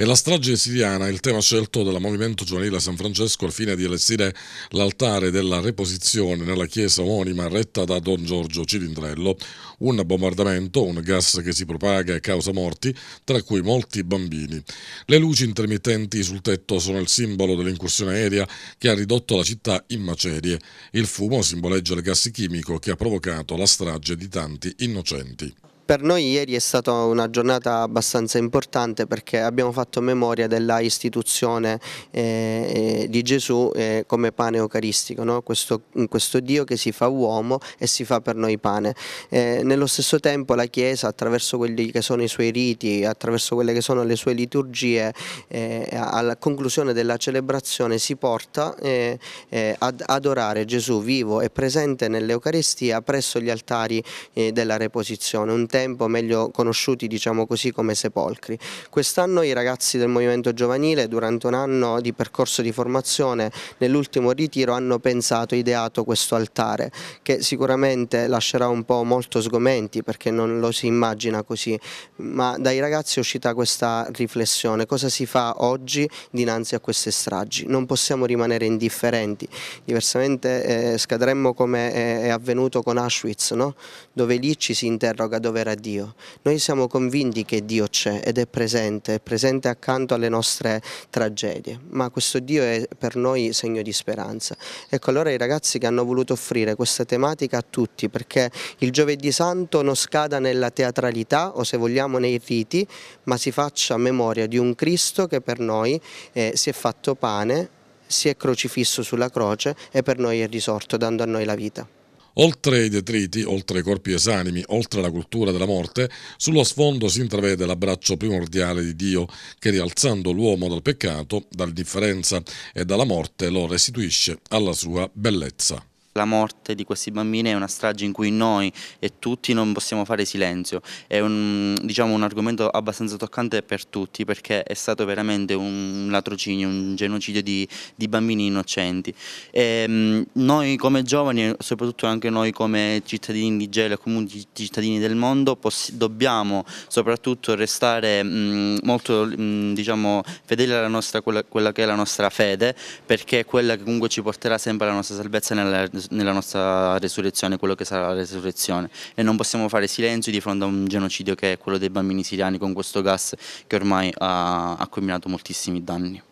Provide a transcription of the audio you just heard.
E la strage siriana il tema scelto dal Movimento Giovanile San Francesco al fine di allestire l'altare della reposizione nella chiesa omonima retta da Don Giorgio Cilindrello. Un bombardamento, un gas che si propaga e causa morti, tra cui molti bambini. Le luci intermittenti sul tetto sono il simbolo dell'incursione aerea che ha ridotto la città in macerie. Il fumo simboleggia il gas chimico che ha provocato la strage di tanti innocenti. Per noi ieri è stata una giornata abbastanza importante perché abbiamo fatto memoria della istituzione eh, eh, di Gesù eh, come pane eucaristico, no? questo, questo, Dio che si fa uomo e si fa per noi pane. Eh, nello stesso tempo la Chiesa attraverso quelli che sono i suoi riti, attraverso quelle che sono le sue liturgie, eh, alla conclusione della celebrazione si porta eh, ad adorare Gesù vivo e presente nell'Eucaristia presso gli altari della reposizione, Un tempo meglio conosciuti diciamo così come sepolcri. Quest'anno i ragazzi del movimento giovanile durante un anno di percorso di formazione nell'ultimo ritiro hanno pensato, ideato questo altare che sicuramente lascerà un po' molto sgomenti perché non lo si immagina così, ma dai ragazzi è uscita questa riflessione, cosa si fa oggi dinanzi a queste stragi? Non possiamo rimanere indifferenti, diversamente eh, scadremmo come è, avvenuto con Auschwitz, no? dove lì ci si interroga dove a Dio. Noi siamo convinti che Dio c'è ed è presente, è presente accanto alle nostre tragedie, ma questo Dio è per noi segno di speranza. Ecco allora i ragazzi che hanno voluto offrire questa tematica a tutti, perché il giovedì santo non scada nella teatralità o se vogliamo nei riti, ma si faccia memoria di un Cristo che per noi eh, si è fatto pane, si è crocifisso sulla croce e per noi è risorto dando a noi la vita. Oltre i detriti, oltre i corpi esanimi, oltre la cultura della morte, sullo sfondo si intravede l'abbraccio primordiale di Dio che rialzando l'uomo dal peccato, dall'indifferenza e dalla morte lo restituisce alla sua bellezza. La morte di questi bambini è una strage in cui noi e tutti non possiamo fare silenzio. È un, diciamo, un argomento abbastanza toccante per tutti perché è stato veramente un latrocinio, un genocidio di, di bambini innocenti. E, ehm, noi come giovani, soprattutto anche noi come cittadini di Gela e comunque cittadini del mondo, dobbiamo soprattutto restare mh, mm, molto mh, mm, diciamo, fedeli alla nostra, quella, quella che è la nostra fede perché è quella che comunque ci porterà sempre alla nostra salvezza nella nella nostra resurrezione quello che sarà la resurrezione e non possiamo fare silenzio di fronte a un genocidio che è quello dei bambini siriani con questo gas che ormai ha, ha combinato moltissimi danni.